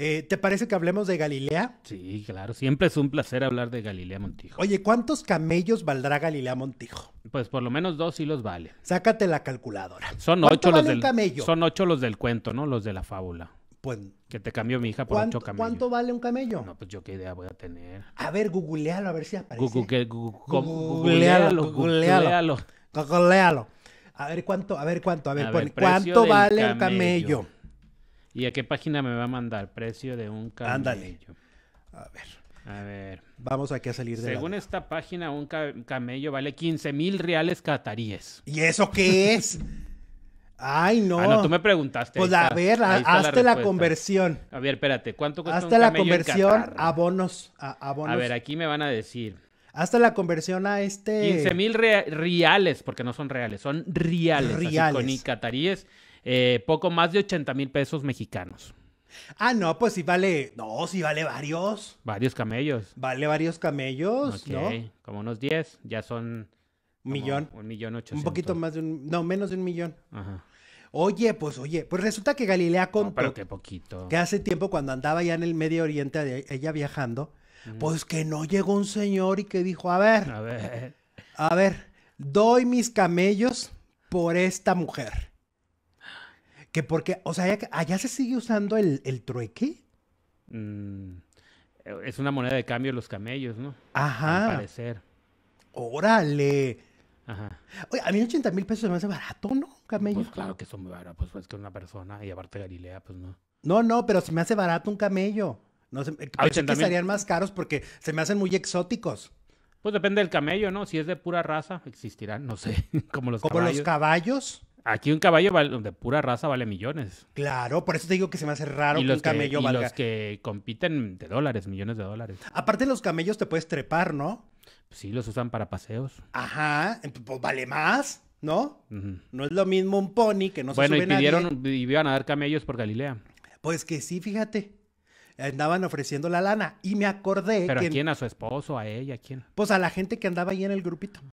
Eh, ¿Te parece que hablemos de Galilea? Sí, claro. Siempre es un placer hablar de Galilea Montijo. Oye, ¿cuántos camellos valdrá Galilea Montijo? Pues por lo menos dos sí los vale. Sácate la calculadora. Son ocho los del camello. Son ocho los del cuento, ¿no? Los de la fábula. Pues, que te cambió mi hija por ocho camellos. ¿Cuánto vale un camello? No, pues yo qué idea voy a tener. A ver, googlealo, a ver si aparece. Google, Google, googlealo, googlealo, A ver cuánto, a ver cuánto, a ver, ¿cuánto vale un camello? ¿Y a qué página me va a mandar? Precio de un camello. Ándale. A ver. A ver. Vamos aquí a salir de Según esta página, un camello vale 15 mil reales cataríes. ¿Y eso qué es? Ay, no. Ah, tú me preguntaste. Pues a ver, hazte la, conversión. A ver, espérate, ¿cuánto cuesta Hazte la conversión a bonos, a, bonos. ver, aquí me van a decir. Hasta la conversión a este. 15 mil reales, porque no son reales, son reales. Reales. Así, con cataríes eh, poco más de 80 mil pesos mexicanos. Ah, no, pues sí vale, no, si vale varios. Varios camellos. Vale varios camellos, okay. Como unos 10, ya son... Un millón. Un millón ochocientos. Un poquito más de un, no, menos de un millón. Ajá. Oye, pues oye, pues resulta que Galilea compra. pero qué poquito. Que hace tiempo cuando andaba ya en el Medio Oriente, ella viajando, mm. pues que no llegó un señor y que dijo, a ver, a ver, a ver, doy mis camellos por esta mujer. Que porque, o sea, allá, se sigue usando el, trueque. Mm, es una moneda de cambio los camellos, ¿no? Ajá. Al parecer. Órale. Ajá. Oye, a mí 80 mil pesos me hace barato, ¿no? Camello. Pues claro que son muy baratos, pues, es pues, que una persona y aparte Galilea, pues no. No, no, pero se me hace barato un camello. No, sé, eh, ah, que estarían más caros porque se me hacen muy exóticos. Pues depende del camello, ¿no? Si es de pura raza, existirán, no sé, como los ¿Como los caballos? Aquí un caballo de pura raza vale millones. Claro, por eso te digo que se me hace raro que un camello valga... y los que compiten de dólares, millones de dólares. Aparte, los camellos te puedes trepar, ¿no? sí, los usan para paseos. Ajá, em, pues, pues vale más, ¿no? No es lo mismo un pony que no se sube Bueno, y pidieron, y iban a dar camellos por Galilea. Pues que sí, fíjate andaban ofreciendo la lana. Y me acordé. ¿Pero a quién? ¿A su esposo? ¿A ella? ¿A quién? Pues a la gente que andaba ahí en el grupito.